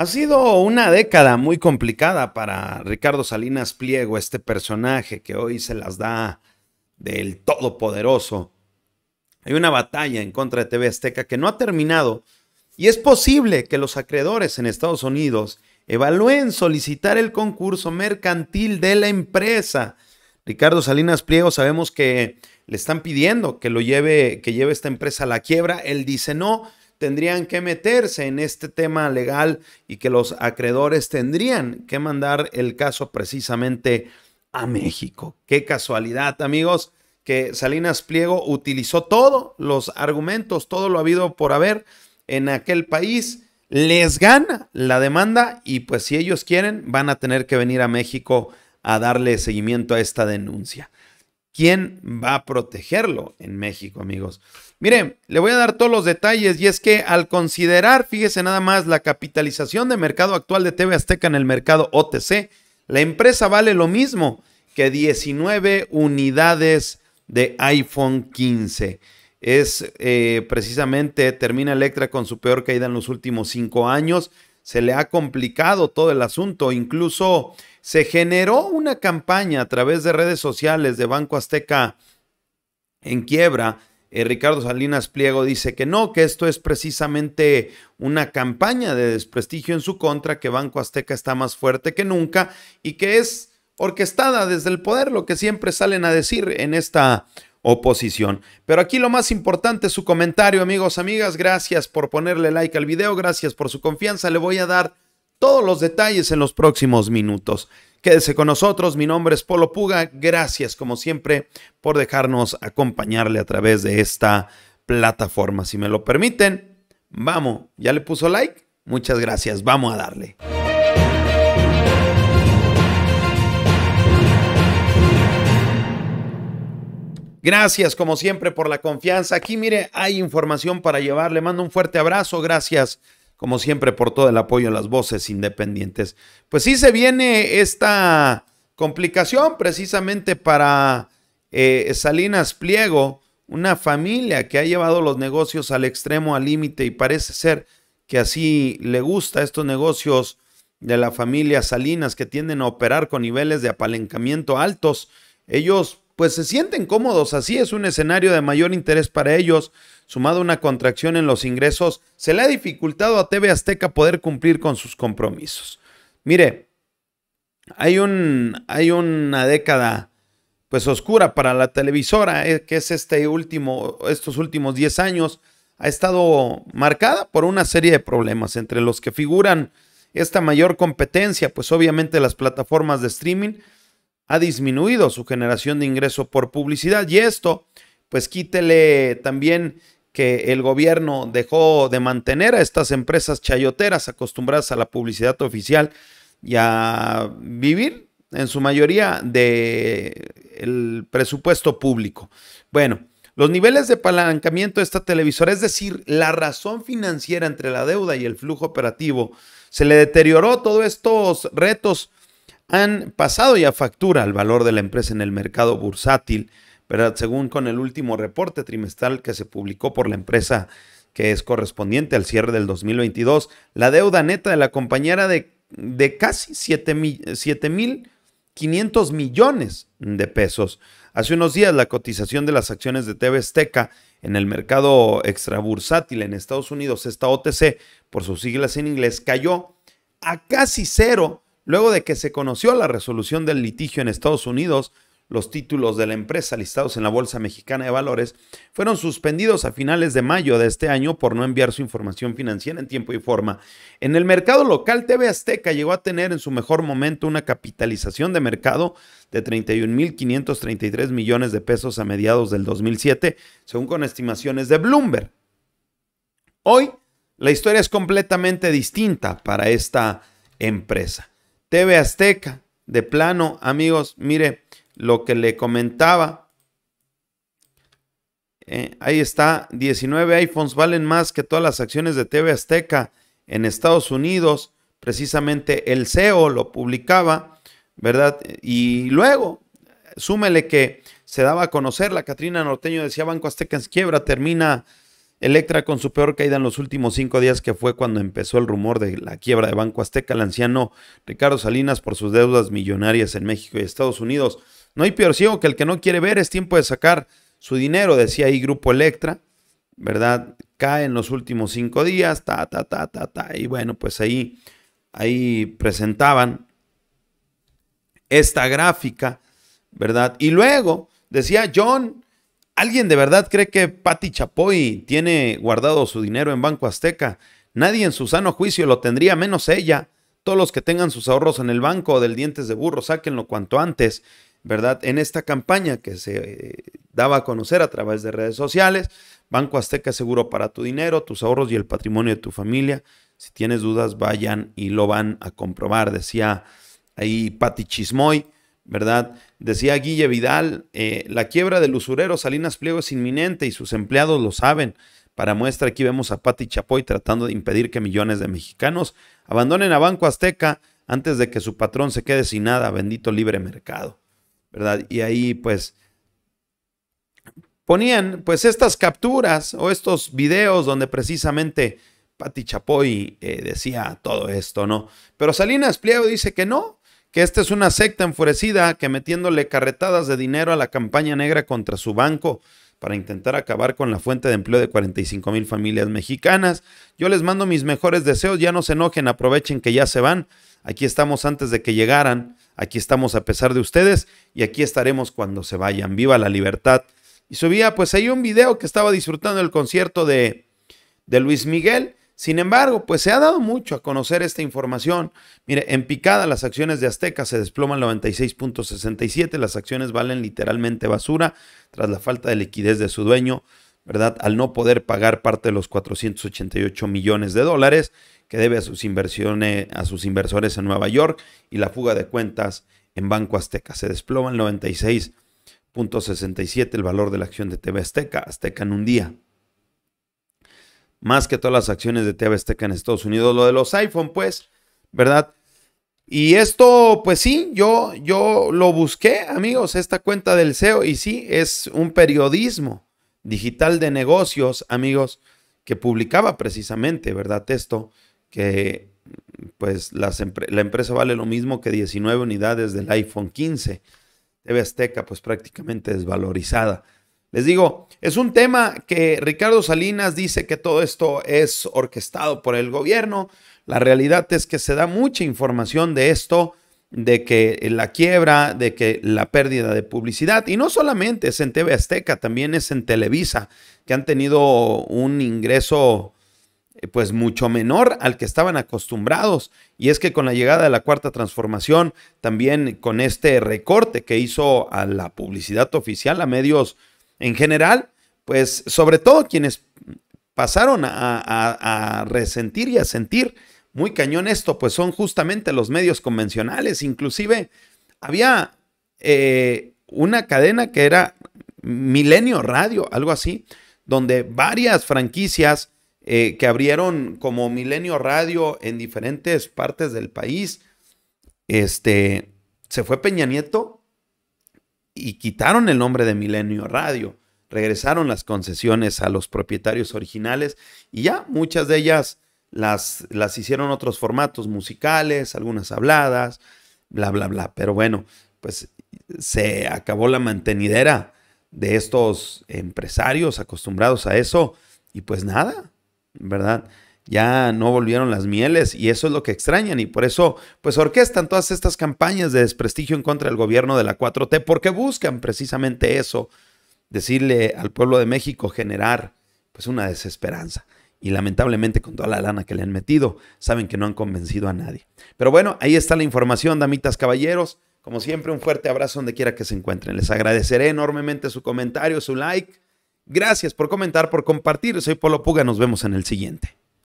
Ha sido una década muy complicada para Ricardo Salinas Pliego, este personaje que hoy se las da del todopoderoso. Hay una batalla en contra de TV Azteca que no ha terminado y es posible que los acreedores en Estados Unidos evalúen solicitar el concurso mercantil de la empresa. Ricardo Salinas Pliego sabemos que le están pidiendo que lo lleve que lleve esta empresa a la quiebra, él dice no, tendrían que meterse en este tema legal y que los acreedores tendrían que mandar el caso precisamente a México. Qué casualidad, amigos, que Salinas Pliego utilizó todos los argumentos, todo lo habido por haber en aquel país. Les gana la demanda y pues si ellos quieren van a tener que venir a México a darle seguimiento a esta denuncia. ¿Quién va a protegerlo en México, amigos? Miren, le voy a dar todos los detalles y es que al considerar, fíjese nada más, la capitalización de mercado actual de TV Azteca en el mercado OTC, la empresa vale lo mismo que 19 unidades de iPhone 15. Es eh, precisamente, termina Electra con su peor caída en los últimos cinco años se le ha complicado todo el asunto. Incluso se generó una campaña a través de redes sociales de Banco Azteca en quiebra. Eh, Ricardo Salinas Pliego dice que no, que esto es precisamente una campaña de desprestigio en su contra, que Banco Azteca está más fuerte que nunca y que es orquestada desde el poder, lo que siempre salen a decir en esta oposición. Pero aquí lo más importante es su comentario, amigos, amigas. Gracias por ponerle like al video, gracias por su confianza. Le voy a dar todos los detalles en los próximos minutos. Quédese con nosotros, mi nombre es Polo Puga. Gracias, como siempre, por dejarnos acompañarle a través de esta plataforma. Si me lo permiten, vamos, ¿ya le puso like? Muchas gracias, vamos a darle. Gracias, como siempre, por la confianza. Aquí, mire, hay información para llevar. Le mando un fuerte abrazo. Gracias, como siempre, por todo el apoyo a las voces independientes. Pues sí se viene esta complicación precisamente para eh, Salinas Pliego, una familia que ha llevado los negocios al extremo, al límite, y parece ser que así le gusta estos negocios de la familia Salinas que tienden a operar con niveles de apalancamiento altos. Ellos pues se sienten cómodos. Así es un escenario de mayor interés para ellos. Sumado a una contracción en los ingresos, se le ha dificultado a TV Azteca poder cumplir con sus compromisos. Mire, hay, un, hay una década pues oscura para la televisora, eh, que es este último, estos últimos 10 años, ha estado marcada por una serie de problemas, entre los que figuran esta mayor competencia, pues obviamente las plataformas de streaming, ha disminuido su generación de ingreso por publicidad y esto, pues quítele también que el gobierno dejó de mantener a estas empresas chayoteras acostumbradas a la publicidad oficial y a vivir en su mayoría de el presupuesto público. Bueno, los niveles de apalancamiento de esta televisora, es decir, la razón financiera entre la deuda y el flujo operativo, se le deterioró todos estos retos han pasado ya factura al valor de la empresa en el mercado bursátil, pero según con el último reporte trimestral que se publicó por la empresa que es correspondiente al cierre del 2022, la deuda neta de la compañera era de, de casi 7.500 millones de pesos. Hace unos días la cotización de las acciones de TV Azteca en el mercado extrabursátil en Estados Unidos, esta OTC, por sus siglas en inglés, cayó a casi cero Luego de que se conoció la resolución del litigio en Estados Unidos, los títulos de la empresa listados en la Bolsa Mexicana de Valores fueron suspendidos a finales de mayo de este año por no enviar su información financiera en tiempo y forma. En el mercado local, TV Azteca llegó a tener en su mejor momento una capitalización de mercado de 31.533 millones de pesos a mediados del 2007, según con estimaciones de Bloomberg. Hoy, la historia es completamente distinta para esta empresa. TV Azteca, de plano, amigos, mire lo que le comentaba. Eh, ahí está, 19 iPhones valen más que todas las acciones de TV Azteca en Estados Unidos. Precisamente el CEO lo publicaba, ¿verdad? Y luego, súmele que se daba a conocer, la Catrina Norteño decía Banco Azteca en quiebra, termina Electra, con su peor caída en los últimos cinco días, que fue cuando empezó el rumor de la quiebra de Banco Azteca, el anciano Ricardo Salinas por sus deudas millonarias en México y Estados Unidos. No hay peor ciego que el que no quiere ver, es tiempo de sacar su dinero, decía ahí Grupo Electra, ¿verdad? Cae en los últimos cinco días, ta, ta, ta, ta, ta. Y bueno, pues ahí, ahí presentaban esta gráfica, ¿verdad? Y luego decía John ¿Alguien de verdad cree que Pati Chapoy tiene guardado su dinero en Banco Azteca? Nadie en su sano juicio lo tendría menos ella. Todos los que tengan sus ahorros en el banco del dientes de burro, sáquenlo cuanto antes, ¿verdad? En esta campaña que se eh, daba a conocer a través de redes sociales, Banco Azteca seguro para tu dinero, tus ahorros y el patrimonio de tu familia. Si tienes dudas, vayan y lo van a comprobar, decía ahí Pati Chismoy. ¿verdad? Decía Guille Vidal, eh, la quiebra del usurero Salinas Pliego es inminente y sus empleados lo saben. Para muestra, aquí vemos a Pati Chapoy tratando de impedir que millones de mexicanos abandonen a Banco Azteca antes de que su patrón se quede sin nada, bendito libre mercado, ¿verdad? Y ahí pues ponían pues estas capturas o estos videos donde precisamente Pati Chapoy eh, decía todo esto, ¿no? Pero Salinas Pliego dice que no, que esta es una secta enfurecida que metiéndole carretadas de dinero a la campaña negra contra su banco para intentar acabar con la fuente de empleo de 45 mil familias mexicanas. Yo les mando mis mejores deseos, ya no se enojen, aprovechen que ya se van. Aquí estamos antes de que llegaran, aquí estamos a pesar de ustedes y aquí estaremos cuando se vayan. Viva la libertad. Y subía pues hay un video que estaba disfrutando el concierto de, de Luis Miguel sin embargo, pues se ha dado mucho a conocer esta información. Mire, en picada las acciones de Azteca se desploman 96.67, las acciones valen literalmente basura tras la falta de liquidez de su dueño, ¿verdad? Al no poder pagar parte de los 488 millones de dólares que debe a sus inversiones a sus inversores en Nueva York y la fuga de cuentas en Banco Azteca. Se desploman 96.67 el valor de la acción de TV Azteca, Azteca en un día más que todas las acciones de TV Azteca en Estados Unidos. Lo de los iPhone, pues, ¿verdad? Y esto, pues sí, yo, yo lo busqué, amigos, esta cuenta del CEO, y sí, es un periodismo digital de negocios, amigos, que publicaba precisamente, ¿verdad? Esto, que pues la empresa vale lo mismo que 19 unidades del iPhone 15. TV Azteca, pues prácticamente desvalorizada. Les digo, es un tema que Ricardo Salinas dice que todo esto es orquestado por el gobierno. La realidad es que se da mucha información de esto, de que la quiebra, de que la pérdida de publicidad, y no solamente es en TV Azteca, también es en Televisa, que han tenido un ingreso eh, pues mucho menor al que estaban acostumbrados. Y es que con la llegada de la cuarta transformación, también con este recorte que hizo a la publicidad oficial, a medios en general, pues sobre todo quienes pasaron a, resentir y a sentir muy cañón esto, pues son justamente los medios convencionales. Inclusive había eh, una cadena que era Milenio Radio, algo así, donde varias franquicias eh, que abrieron como Milenio Radio en diferentes partes del país, este, se fue Peña Nieto y quitaron el nombre de Milenio Radio. Regresaron las concesiones a los propietarios originales y ya muchas de ellas las, las hicieron otros formatos musicales, algunas habladas, bla, bla, bla. Pero bueno, pues se acabó la mantenidera de estos empresarios acostumbrados a eso y pues nada, ¿verdad? ya no volvieron las mieles y eso es lo que extrañan y por eso pues orquestan todas estas campañas de desprestigio en contra del gobierno de la 4T porque buscan precisamente eso, decirle al pueblo de México generar pues una desesperanza. Y lamentablemente con toda la lana que le han metido, saben que no han convencido a nadie. Pero bueno, ahí está la información, damitas caballeros. Como siempre, un fuerte abrazo donde quiera que se encuentren. Les agradeceré enormemente su comentario, su like. Gracias por comentar, por compartir. Soy Polo Puga, nos vemos en el siguiente.